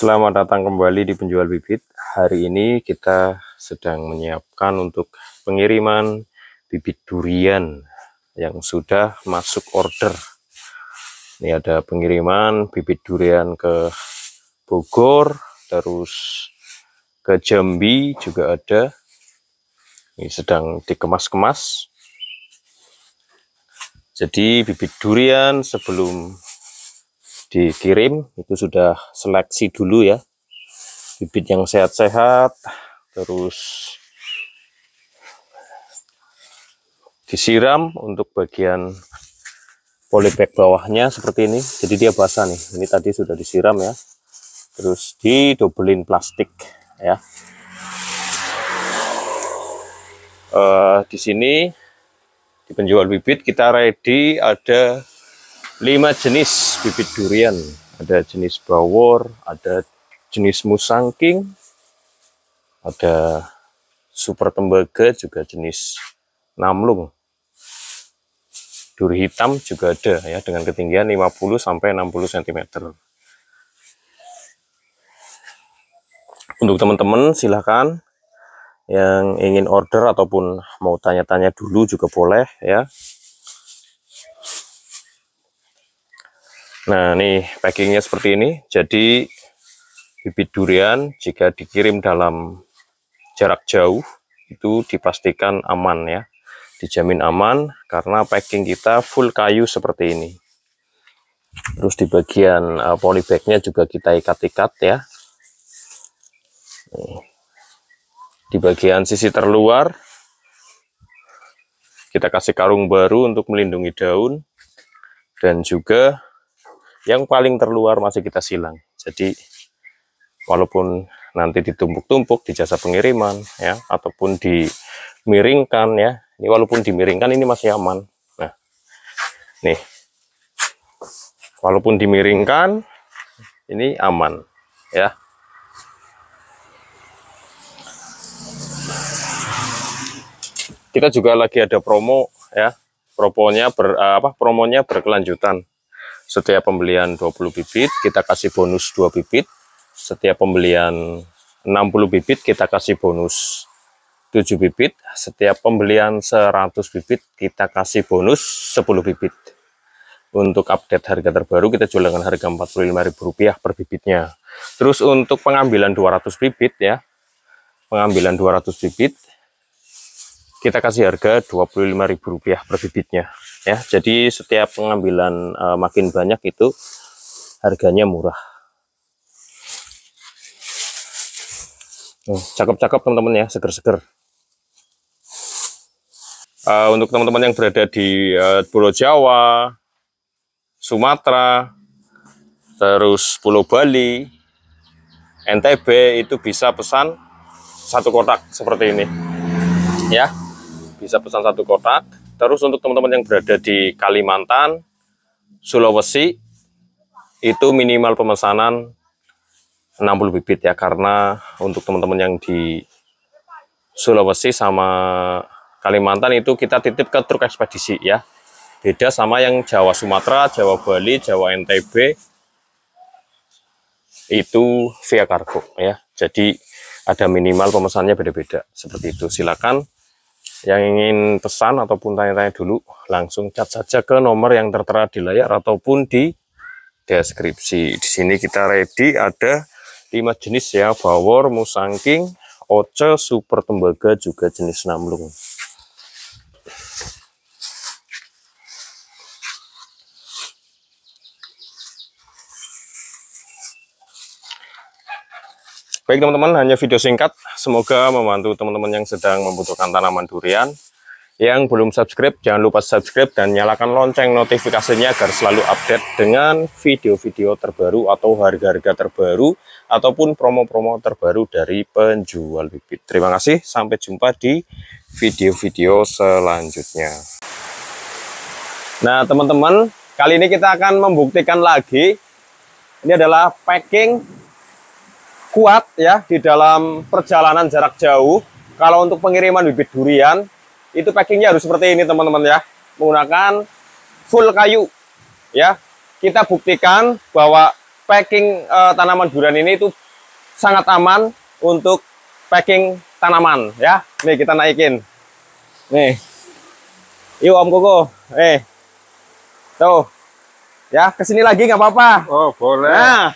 Selamat datang kembali di penjual bibit. Hari ini kita sedang menyiapkan untuk pengiriman bibit durian yang sudah masuk order. Ini ada pengiriman bibit durian ke Bogor, terus ke Jambi juga ada. Ini sedang dikemas-kemas. Jadi bibit durian sebelum dikirim itu sudah seleksi dulu ya bibit yang sehat-sehat terus disiram untuk bagian polybag bawahnya seperti ini jadi dia basah nih ini tadi sudah disiram ya terus didobelin plastik ya uh, di sini di penjual bibit kita ready ada lima jenis bibit durian ada jenis bawor ada jenis musangking ada super tembaga juga jenis namlung duri hitam juga ada ya dengan ketinggian 50 sampai 60 cm untuk teman-teman silahkan yang ingin order ataupun mau tanya-tanya dulu juga boleh ya Nah, ini packingnya seperti ini. Jadi bibit durian jika dikirim dalam jarak jauh itu dipastikan aman ya. Dijamin aman karena packing kita full kayu seperti ini. Terus di bagian uh, eh, polybagnya juga kita ikat-ikat ya. Di bagian sisi terluar kita kasih karung baru untuk melindungi daun dan juga yang paling terluar masih kita silang jadi walaupun nanti ditumpuk-tumpuk di jasa pengiriman ya ataupun dimiringkan ya ini walaupun dimiringkan ini masih aman nah nih walaupun dimiringkan ini aman ya kita juga lagi ada promo ya promonya ber apa promonya berkelanjutan setiap pembelian 20 bibit kita kasih bonus 2 bibit setiap pembelian 60 bibit kita kasih bonus 7 bibit setiap pembelian 100 bibit kita kasih bonus 10 bibit untuk update harga terbaru kita jual dengan harga Rp45.000 per bibitnya terus untuk pengambilan 200 bibit ya pengambilan 200 bibit kita kasih harga Rp25.000 per bibitnya ya. Jadi setiap pengambilan e, makin banyak itu harganya murah. Hmm, cakep-cakep teman-teman ya, seger-seger. E, untuk teman-teman yang berada di e, Pulau Jawa, Sumatera, terus Pulau Bali, NTB itu bisa pesan satu kotak seperti ini. Ya bisa pesan satu kotak. Terus untuk teman-teman yang berada di Kalimantan, Sulawesi, itu minimal pemesanan 60 bibit ya. Karena untuk teman-teman yang di Sulawesi sama Kalimantan itu kita titip ke truk ekspedisi ya. Beda sama yang Jawa Sumatera, Jawa Bali, Jawa NTB, itu via kargo ya. Jadi ada minimal pemesannya beda-beda seperti itu. Silakan yang ingin pesan ataupun tanya-tanya dulu, langsung chat saja ke nomor yang tertera di layar ataupun di deskripsi. Di sini kita ready ada lima jenis ya, bawor, musangking, oce, super tembaga, juga jenis namlung. Baik teman-teman, hanya video singkat. Semoga membantu teman-teman yang sedang membutuhkan tanaman durian. Yang belum subscribe, jangan lupa subscribe dan nyalakan lonceng notifikasinya agar selalu update dengan video-video terbaru atau harga-harga terbaru ataupun promo-promo terbaru dari penjual bibit. Terima kasih, sampai jumpa di video-video selanjutnya. Nah teman-teman, kali ini kita akan membuktikan lagi. Ini adalah packing kuat ya di dalam perjalanan jarak jauh. Kalau untuk pengiriman bibit durian, itu packingnya harus seperti ini teman-teman ya. Menggunakan full kayu ya. Kita buktikan bahwa packing e, tanaman durian ini itu sangat aman untuk packing tanaman ya. Nih kita naikin. Nih. Yuk Om Koko. Eh. Tuh. Ya, kesini lagi nggak apa-apa. Oh, boleh. Nah,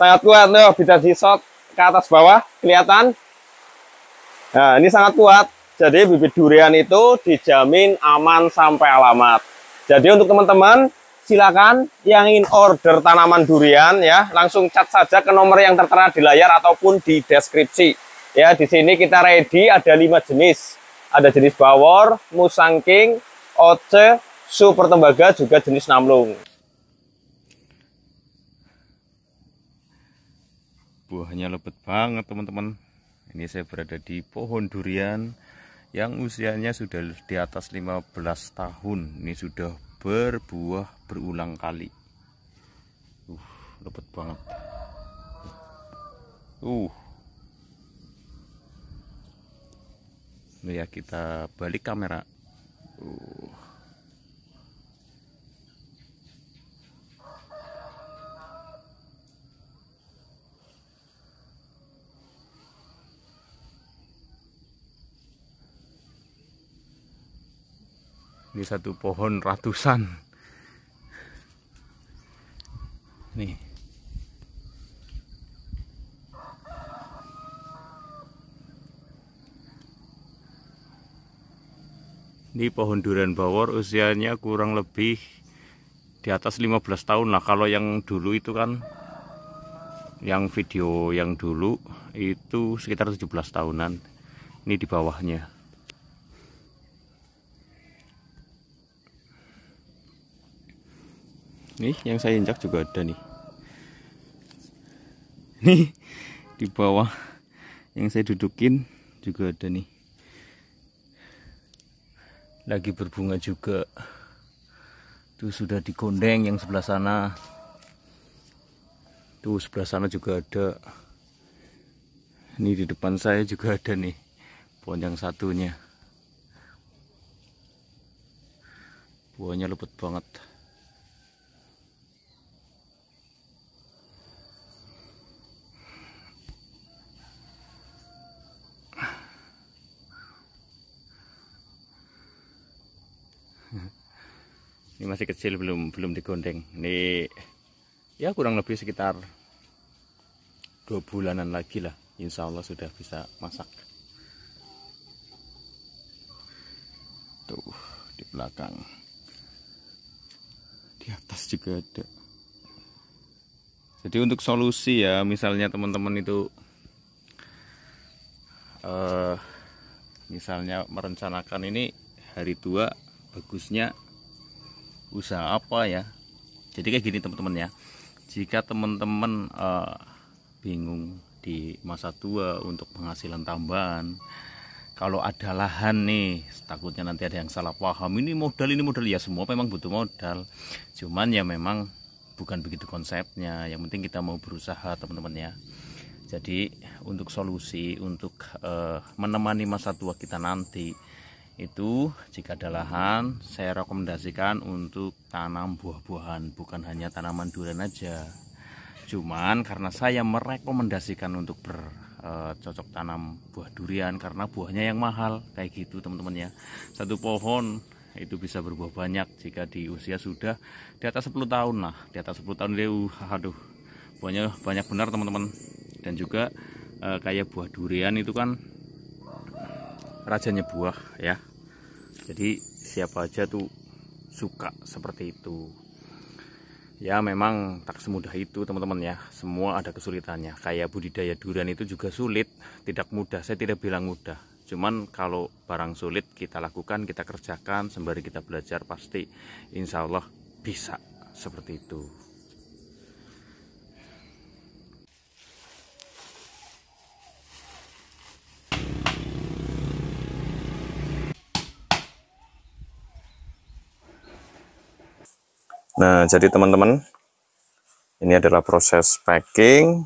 sangat kuat loh bisa di shot ke atas bawah kelihatan nah ini sangat kuat jadi bibit durian itu dijamin aman sampai alamat jadi untuk teman-teman silakan yang ingin order tanaman durian ya langsung cat saja ke nomor yang tertera di layar ataupun di deskripsi ya di sini kita ready ada lima jenis ada jenis bawor musangking oce super tembaga juga jenis namlung buahnya lebat banget teman-teman ini saya berada di pohon durian yang usianya sudah di atas 15 tahun ini sudah berbuah berulang kali uh lebat banget uh nah, ya kita balik kamera uh ini satu pohon ratusan nih Ini pohon durian bawor usianya kurang lebih di atas 15 tahun lah. Kalau yang dulu itu kan yang video yang dulu itu sekitar 17 tahunan. Ini di bawahnya. Nih, yang saya injak juga ada nih. Nih, di bawah yang saya dudukin juga ada nih. Lagi berbunga juga. Tuh sudah digondeng yang sebelah sana. Tuh sebelah sana juga ada. Ini di depan saya juga ada nih pohon yang satunya. Buahnya lebat banget. masih kecil belum belum digondeng ini ya kurang lebih sekitar dua bulanan lagi lah insya Allah sudah bisa masak tuh di belakang di atas juga ada jadi untuk solusi ya misalnya teman-teman itu uh, misalnya merencanakan ini hari tua bagusnya usaha apa ya jadi kayak gini teman-teman ya jika teman-teman uh, bingung di masa tua untuk penghasilan tambahan kalau ada lahan nih takutnya nanti ada yang salah paham ini modal ini modal ya semua memang butuh modal cuman ya memang bukan begitu konsepnya yang penting kita mau berusaha teman-teman ya jadi untuk solusi untuk uh, menemani masa tua kita nanti itu jika ada lahan saya rekomendasikan untuk tanam buah-buahan bukan hanya tanaman durian aja cuman karena saya merekomendasikan untuk bercocok eh, e, tanam buah durian karena buahnya yang mahal kayak gitu teman-teman ya satu pohon itu bisa berbuah banyak jika di usia sudah di atas 10 tahun lah di atas 10 tahun dia uh, aduh buahnya banyak benar teman-teman dan juga e, kayak buah durian itu kan rajanya buah ya jadi siapa aja tuh suka seperti itu ya memang tak semudah itu teman-teman ya semua ada kesulitannya kayak budidaya durian itu juga sulit tidak mudah saya tidak bilang mudah cuman kalau barang sulit kita lakukan kita kerjakan sembari kita belajar pasti insya Allah bisa seperti itu Nah, jadi teman-teman, ini adalah proses packing.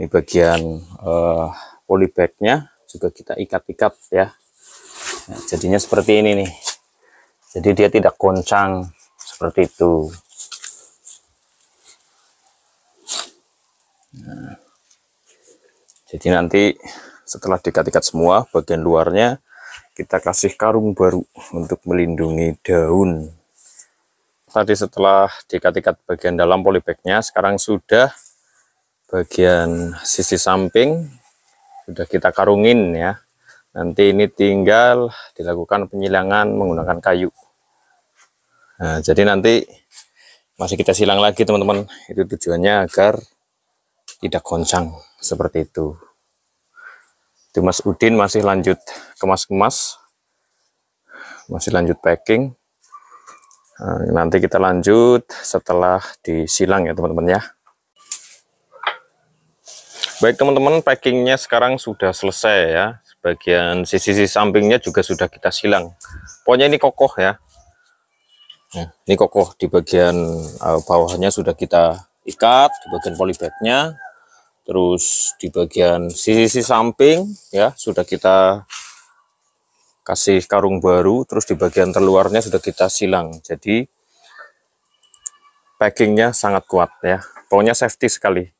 Ini bagian uh, eh, polybagnya juga kita ikat-ikat ya. Nah, jadinya seperti ini nih. Jadi dia tidak goncang seperti itu. Nah, jadi nanti setelah dikat-ikat semua bagian luarnya kita kasih karung baru untuk melindungi daun tadi setelah diikat-ikat bagian dalam polybagnya sekarang sudah bagian sisi samping sudah kita karungin ya nanti ini tinggal dilakukan penyilangan menggunakan kayu nah, jadi nanti masih kita silang lagi teman-teman itu tujuannya agar tidak goncang seperti itu itu Mas Udin masih lanjut kemas-kemas masih lanjut packing Eh, nanti kita lanjut setelah disilang ya teman-teman ya. Baik teman-teman, packingnya sekarang sudah selesai ya. Bagian sisi-sisi sampingnya juga sudah kita silang. Pokoknya ini kokoh ya. Hmm, ini kokoh di bagian eh, bawahnya sudah kita ikat, di bagian polybagnya. Terus di bagian sisi-sisi samping ya sudah kita kasih karung baru terus di bagian terluarnya sudah kita silang jadi packingnya sangat kuat ya pokoknya safety sekali